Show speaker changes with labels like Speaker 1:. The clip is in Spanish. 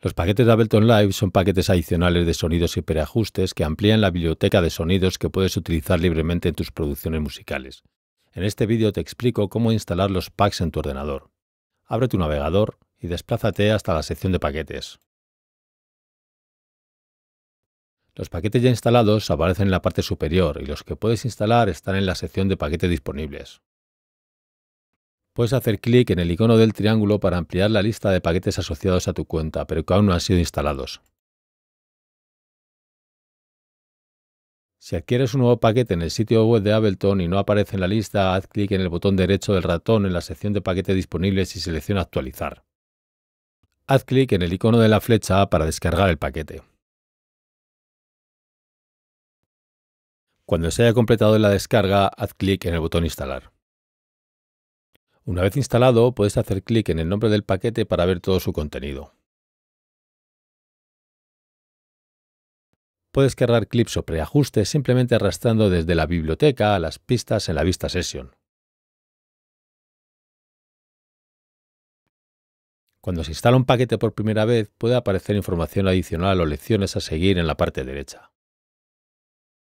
Speaker 1: Los paquetes de Ableton Live son paquetes adicionales de sonidos y preajustes que amplían la biblioteca de sonidos que puedes utilizar libremente en tus producciones musicales. En este vídeo te explico cómo instalar los packs en tu ordenador. Abre tu navegador y desplázate hasta la sección de paquetes. Los paquetes ya instalados aparecen en la parte superior y los que puedes instalar están en la sección de paquetes disponibles puedes hacer clic en el icono del triángulo para ampliar la lista de paquetes asociados a tu cuenta, pero que aún no han sido instalados. Si adquieres un nuevo paquete en el sitio web de Ableton y no aparece en la lista, haz clic en el botón derecho del ratón en la sección de paquetes disponibles y selecciona Actualizar. Haz clic en el icono de la flecha para descargar el paquete. Cuando se haya completado la descarga, haz clic en el botón Instalar. Una vez instalado, puedes hacer clic en el nombre del paquete para ver todo su contenido. Puedes cargar clips o preajustes simplemente arrastrando desde la biblioteca a las pistas en la vista session. Cuando se instala un paquete por primera vez, puede aparecer información adicional o lecciones a seguir en la parte derecha.